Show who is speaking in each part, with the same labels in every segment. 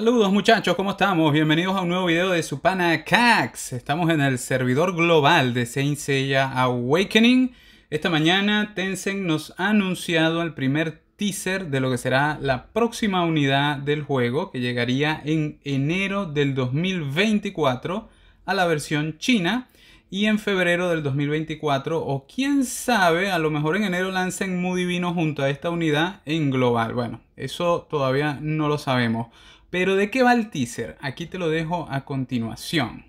Speaker 1: Saludos muchachos, ¿cómo estamos? Bienvenidos a un nuevo video de Supana Cax. Estamos en el servidor global de Saint Seiya Awakening. Esta mañana Tencent nos ha anunciado el primer teaser de lo que será la próxima unidad del juego que llegaría en enero del 2024 a la versión china y en febrero del 2024 o quién sabe, a lo mejor en enero lancen Muy Vino junto a esta unidad en global. Bueno, eso todavía no lo sabemos. Pero ¿de qué va el teaser? Aquí te lo dejo a continuación.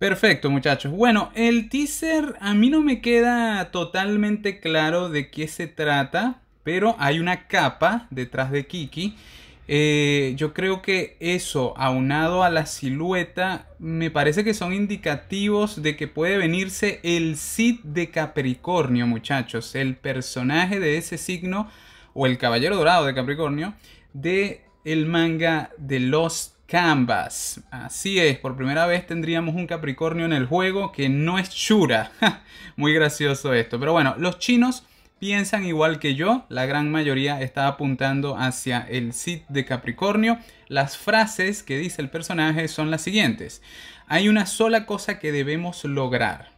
Speaker 1: Perfecto muchachos. Bueno, el teaser a mí no me queda totalmente claro de qué se trata, pero hay una capa detrás de Kiki eh, yo creo que eso, aunado a la silueta, me parece que son indicativos de que puede venirse el Cid de Capricornio, muchachos. El personaje de ese signo, o el Caballero Dorado de Capricornio, de el manga de los Canvas. Así es, por primera vez tendríamos un Capricornio en el juego que no es Shura. Muy gracioso esto. Pero bueno, los chinos piensan igual que yo, la gran mayoría está apuntando hacia el Cid de Capricornio. Las frases que dice el personaje son las siguientes. Hay una sola cosa que debemos lograr.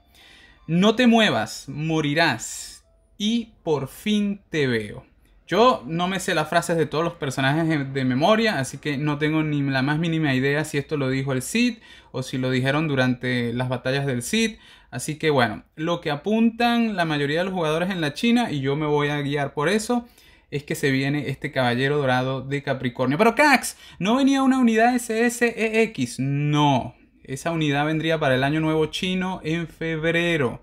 Speaker 1: No te muevas, morirás y por fin te veo. Yo no me sé las frases de todos los personajes de memoria, así que no tengo ni la más mínima idea si esto lo dijo el Cid o si lo dijeron durante las batallas del Cid. Así que bueno, lo que apuntan la mayoría de los jugadores en la China, y yo me voy a guiar por eso, es que se viene este caballero dorado de Capricornio. Pero Cax, no venía una unidad SSEX, no. Esa unidad vendría para el año nuevo chino en febrero,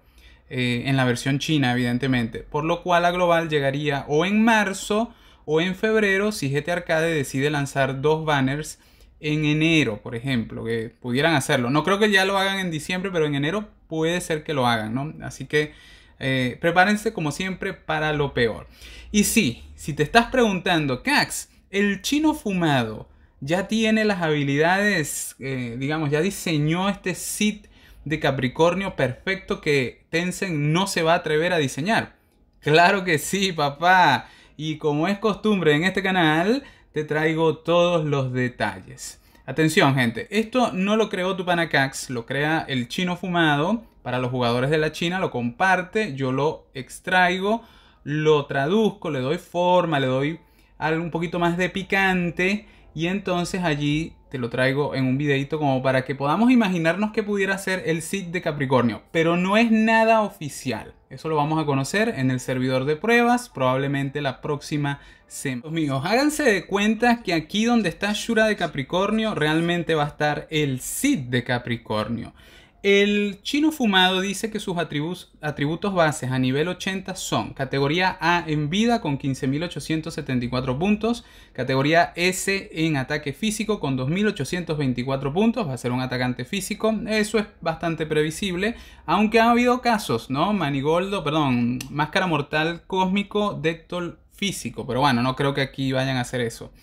Speaker 1: eh, en la versión china evidentemente. Por lo cual la global llegaría o en marzo o en febrero si GT Arcade decide lanzar dos banners en enero, por ejemplo, que pudieran hacerlo. No creo que ya lo hagan en diciembre, pero en enero puede ser que lo hagan, ¿no? Así que eh, prepárense como siempre para lo peor. Y sí, si te estás preguntando, Cax, el chino fumado ya tiene las habilidades, eh, digamos, ya diseñó este sit de Capricornio perfecto que Tencent no se va a atrever a diseñar. Claro que sí, papá. Y como es costumbre en este canal, te traigo todos los detalles. Atención, gente, esto no lo creó Tupanacax, lo crea el chino fumado para los jugadores de la China, lo comparte, yo lo extraigo, lo traduzco, le doy forma, le doy algo un poquito más de picante y entonces allí te lo traigo en un videito como para que podamos imaginarnos que pudiera ser el cid de Capricornio, pero no es nada oficial. Eso lo vamos a conocer en el servidor de pruebas, probablemente la próxima semana. amigos, háganse de cuenta que aquí donde está Shura de Capricornio realmente va a estar el Cid de Capricornio. El chino fumado dice que sus atributos, atributos bases a nivel 80 son categoría A en vida con 15.874 puntos, categoría S en ataque físico con 2.824 puntos, va a ser un atacante físico, eso es bastante previsible, aunque ha habido casos, ¿no? Manigoldo, perdón, Máscara Mortal Cósmico, Dectol Físico, pero bueno, no creo que aquí vayan a hacer eso.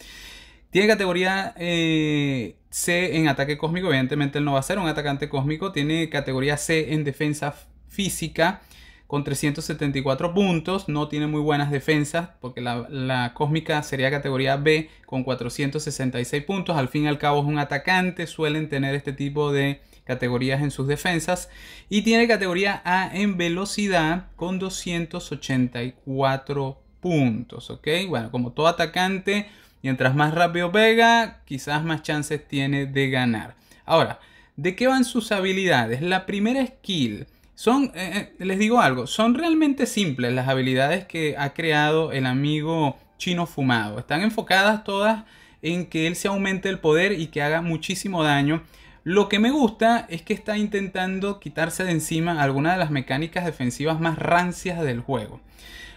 Speaker 1: Tiene categoría eh, C en ataque cósmico, evidentemente él no va a ser un atacante cósmico. Tiene categoría C en defensa física con 374 puntos. No tiene muy buenas defensas porque la, cósmica sería categoría B con 466 puntos. Al fin y al cabo es un atacante, suelen tener este tipo de categorías en sus defensas. Y tiene categoría A en velocidad con 284 puntos. Ok, bueno, como todo atacante Mientras más rápido pega, quizás más chances tiene de ganar. Ahora, ¿de qué van sus habilidades? La primera skill. Son, eh, eh, les digo algo, son realmente simples las habilidades que ha creado el amigo chino fumado. Están enfocadas todas en que él se aumente el poder y que haga muchísimo daño. Lo que me gusta es que está intentando quitarse de encima algunas de las mecánicas defensivas más rancias del juego.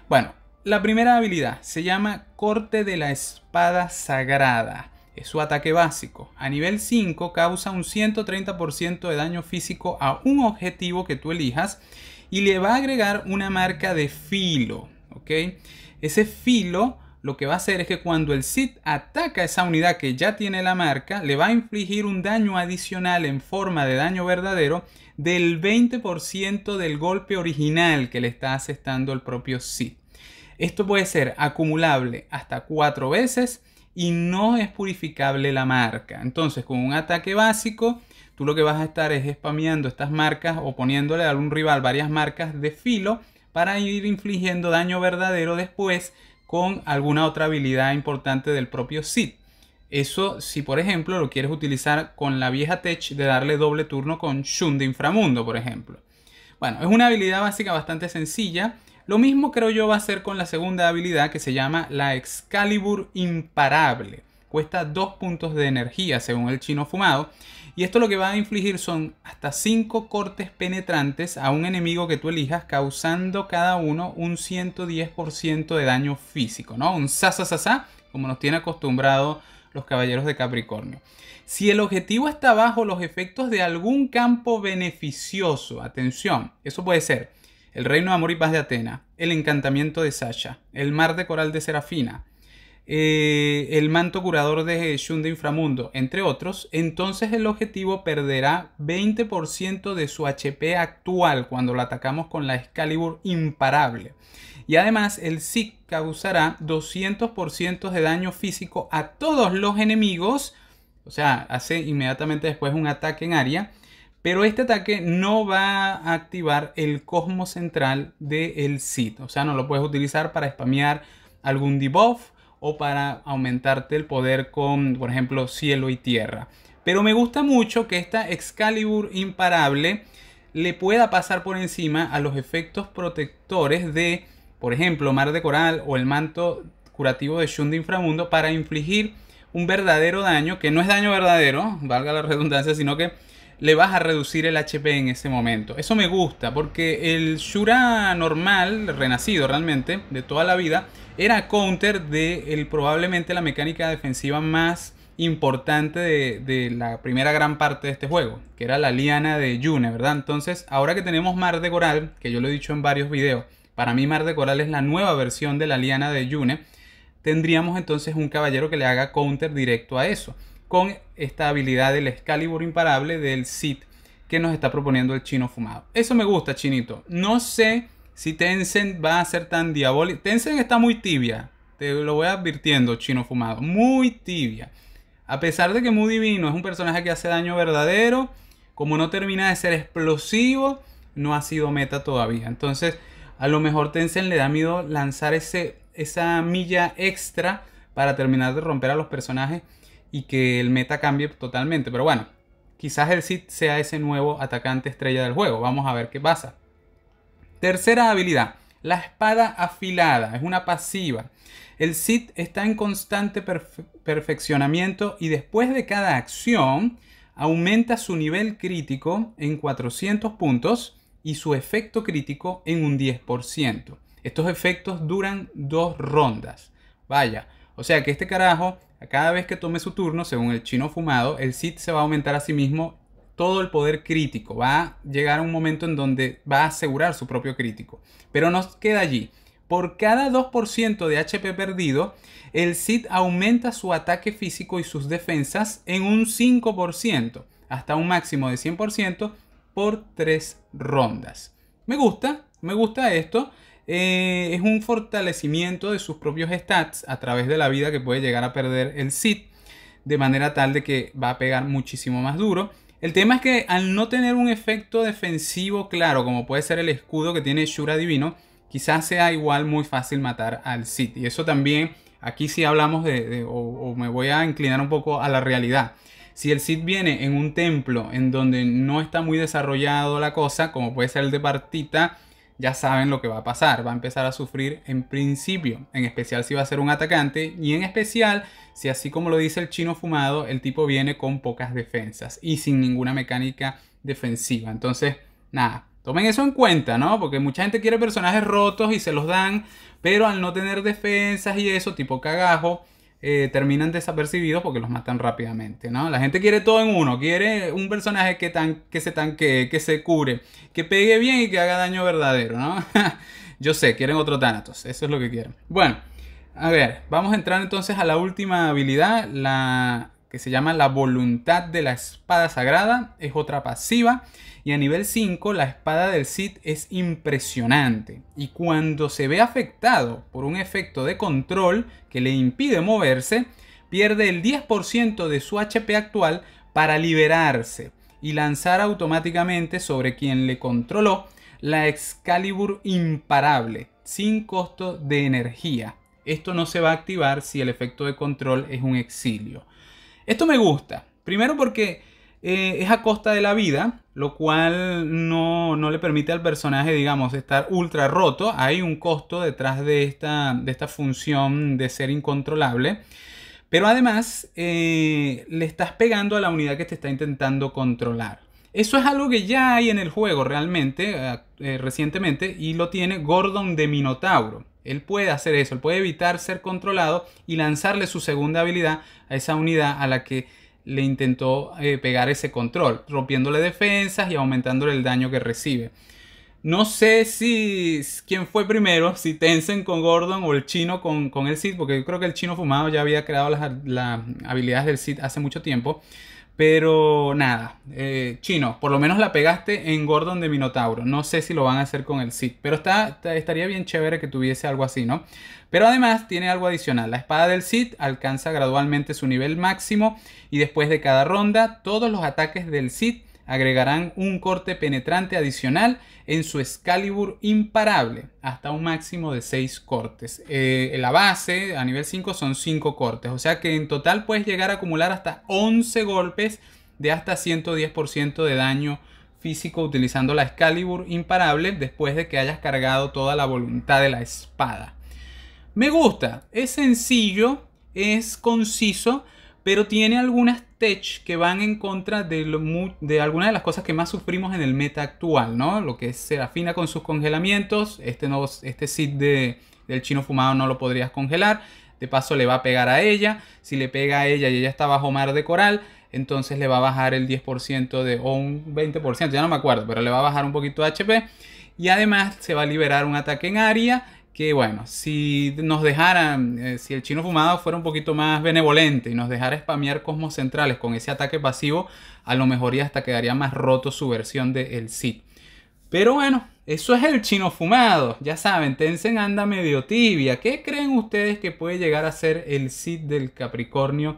Speaker 1: Bueno, la primera habilidad se llama Corte de la Espada Sagrada. Es su ataque básico. A nivel 5 causa un 130% de daño físico a un objetivo que tú elijas y le va a agregar una marca de filo. Ese filo lo que va a hacer es que cuando el Sith ataca esa unidad que ya tiene la marca, le va a infligir un daño adicional en forma de daño verdadero del 20% del golpe original que le está asestando el propio Sith. Esto puede ser acumulable hasta cuatro veces y no es purificable la marca. Entonces, con un ataque básico, tú lo que vas a estar es spameando estas marcas o poniéndole a algún rival varias marcas de filo para ir infligiendo daño verdadero después con alguna otra habilidad importante del propio Sid. Eso si por ejemplo lo quieres utilizar con la vieja Tech de darle doble turno con Shun de Inframundo, por ejemplo. Bueno, es una habilidad básica bastante sencilla lo mismo creo yo va a ser con la segunda habilidad que se llama la Excalibur Imparable. Cuesta 2 puntos de energía según el chino fumado. Y esto lo que va a infligir son hasta 5 cortes penetrantes a un enemigo que tú elijas, causando cada uno un 110% de daño físico, ¿no? Un sa como nos tiene acostumbrado los caballeros de Capricornio. Si el objetivo está bajo los efectos de algún campo beneficioso, atención, eso puede ser el reino de amor y paz de Atena, El encantamiento de Sasha, El mar de coral de Serafina, eh, El manto curador de Shun de Inframundo, entre otros, entonces el objetivo perderá 20% de su HP actual cuando lo atacamos con la Excalibur imparable. Y además el SIC causará 200% de daño físico a todos los enemigos, o sea, hace inmediatamente después un ataque en área pero este ataque no va a activar el cosmo central del sitio. O sea, no lo puedes utilizar para spamear algún debuff o para aumentarte el poder con, por ejemplo, cielo y tierra. Pero me gusta mucho que esta Excalibur imparable le pueda pasar por encima a los efectos protectores de, por ejemplo, Mar de Coral o el manto curativo de Shun de Inframundo para infligir un verdadero daño, que no es daño verdadero, valga la redundancia, sino que le vas a reducir el HP en ese momento. Eso me gusta porque el Shura normal, renacido realmente, de toda la vida, era counter de el, probablemente la mecánica defensiva más importante de, de, la primera gran parte de este juego, que era la liana de Yune, ¿verdad? Entonces, ahora que tenemos Mar de Coral, que yo lo he dicho en varios videos, para mí Mar de Coral es la nueva versión de la liana de Yune, tendríamos entonces un caballero que le haga counter directo a eso con esta habilidad del Excalibur imparable del Sith que nos está proponiendo el chino fumado. Eso me gusta, chinito. No sé si Tencent va a ser tan diabólico. Tencent está muy tibia. Te lo voy advirtiendo, chino fumado. Muy tibia. A pesar de que muy divino es un personaje que hace daño verdadero, como no termina de ser explosivo, no ha sido meta todavía. Entonces, a lo mejor Tencent le da miedo lanzar ese, esa milla extra para terminar de romper a los personajes y que el meta cambie totalmente. Pero bueno, quizás el Sid sea ese nuevo atacante estrella del juego. Vamos a ver qué pasa. Tercera habilidad, la espada afilada. Es una pasiva. El Sid está en constante perfeccionamiento y después de cada acción aumenta su nivel crítico en 400 puntos y su efecto crítico en un 10%. Estos efectos duran dos rondas. Vaya, o sea que este carajo cada vez que tome su turno, según el chino fumado, el Sith se va a aumentar a sí mismo todo el poder crítico. Va a llegar a un momento en donde va a asegurar su propio crítico. Pero nos queda allí. Por cada 2% de HP perdido, el Sith aumenta su ataque físico y sus defensas en un 5%, hasta un máximo de 100% por 3 rondas. Me gusta, me gusta esto. Eh, es un fortalecimiento de sus propios stats a través de la vida que puede llegar a perder el Cid, de manera tal de que va a pegar muchísimo más duro. El tema es que al no tener un efecto defensivo claro, como puede ser el escudo que tiene Shura Divino, quizás sea igual muy fácil matar al Sith Y eso también, aquí si hablamos de, o, me voy a inclinar un poco a la realidad. Si el Cid viene en un templo en donde no está muy desarrollado la cosa, como puede ser el de Partita, ya saben lo que va a pasar. Va a empezar a sufrir en principio, en especial si va a ser un atacante y en especial si así como lo dice el chino fumado, el tipo viene con pocas defensas y sin ninguna mecánica defensiva. Entonces, nada, tomen eso en cuenta, ¿no? Porque mucha gente quiere personajes rotos y se los dan, pero al no tener defensas y eso, tipo cagajo, eh, terminan desapercibidos porque los matan rápidamente, ¿no? La gente quiere todo en uno, quiere un personaje que, tan, que se tanquee, que se cure, que pegue bien y que haga daño verdadero, ¿no? Yo sé, quieren otro Thanatos, eso es lo que quieren. Bueno, a ver, vamos a entrar entonces a la última habilidad, la que se llama La Voluntad de la Espada Sagrada, es otra pasiva. Y a nivel 5, la espada del Cid es impresionante. Y cuando se ve afectado por un efecto de control que le impide moverse, pierde el 10% de su HP actual para liberarse y lanzar automáticamente sobre quien le controló la Excalibur imparable, sin costo de energía. Esto no se va a activar si el efecto de control es un exilio. Esto me gusta. Primero porque eh, es a costa de la vida, lo cual no, le permite al personaje, digamos, estar ultra roto. Hay un costo detrás de esta, de esta función de ser incontrolable. Pero además eh, le estás pegando a la unidad que te está intentando controlar. Eso es algo que ya hay en el juego realmente, eh, recientemente, y lo tiene Gordon de Minotauro. Él puede hacer eso, él puede evitar ser controlado y lanzarle su segunda habilidad a esa unidad a la que le intentó eh, pegar ese control, rompiéndole defensas y aumentándole el daño que recibe. No sé si quién fue primero, si Tencent con Gordon o el chino con, el Cid, porque yo creo que el chino fumado ya había creado las, habilidades del Cid hace mucho tiempo. Pero nada, eh, chino, por lo menos la pegaste en Gordon de Minotauro. No sé si lo van a hacer con el Sith, pero está, estaría bien chévere que tuviese algo así, ¿no? Pero además tiene algo adicional. La espada del Cid alcanza gradualmente su nivel máximo y después de cada ronda todos los ataques del Cid agregarán un corte penetrante adicional en su Excalibur imparable, hasta un máximo de 6 cortes. Eh, la base a nivel 5 son 5 cortes, o sea que en total puedes llegar a acumular hasta 11 golpes de hasta 110% de daño físico utilizando la Excalibur imparable después de que hayas cargado toda la voluntad de la espada. Me gusta, es sencillo, es conciso, pero tiene algunas tech que van en contra de, de algunas de las cosas que más sufrimos en el meta actual, ¿no? Lo que es Serafina con sus congelamientos, este, no, este seed del chino fumado no lo podrías congelar, de paso le va a pegar a ella, si le pega a ella y ella está bajo mar de coral, entonces le va a bajar el 10% de, o un 20%, ya no me acuerdo, pero le va a bajar un poquito de HP. Y además se va a liberar un ataque en área que bueno, si nos dejaran, eh, si el chino fumado fuera un poquito más benevolente y nos dejara spamear cosmos centrales con ese ataque pasivo, a lo mejor ya hasta quedaría más roto su versión del el Pero bueno, eso es el chino fumado. Ya saben, tensen anda medio tibia. ¿Qué creen ustedes que puede llegar a ser el Cid del Capricornio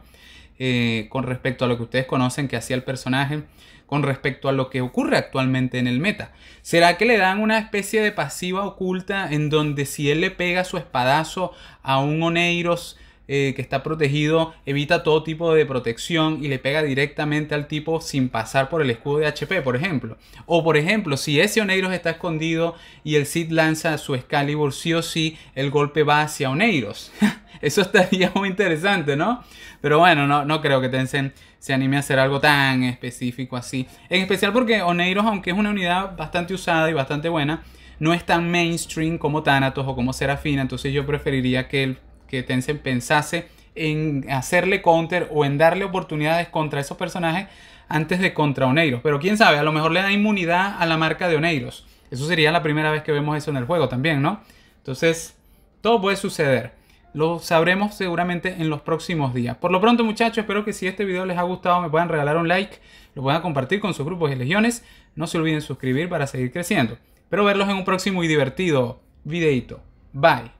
Speaker 1: eh, con respecto a lo que ustedes conocen que hacía el personaje? con respecto a lo que ocurre actualmente en el meta. ¿Será que le dan una especie de pasiva oculta en donde si él le pega su espadazo a un Oneiros eh, que está protegido, evita todo tipo de protección y le pega directamente al tipo sin pasar por el escudo de HP, por ejemplo. O por ejemplo, si ese Oneiros está escondido y el Cid lanza su Excalibur, sí o sí, el golpe va hacia Oneiros. Eso estaría muy interesante, ¿no? Pero bueno, no, no creo que Tencent se anime a hacer algo tan específico así. En especial porque Oneiros, aunque es una unidad bastante usada y bastante buena, no es tan mainstream como Thanatos o como Serafina. Entonces yo preferiría que el que Tencent pensase en hacerle counter o en darle oportunidades contra esos personajes antes de contra Oneiros. Pero quién sabe, a lo mejor le da inmunidad a la marca de Oneiros. Eso sería la primera vez que vemos eso en el juego también, ¿no? Entonces, todo puede suceder. Lo sabremos seguramente en los próximos días. Por lo pronto, muchachos, espero que si este video les ha gustado me puedan regalar un like, lo puedan compartir con sus grupos y legiones. No se olviden suscribir para seguir creciendo. Espero verlos en un próximo y divertido videito. Bye.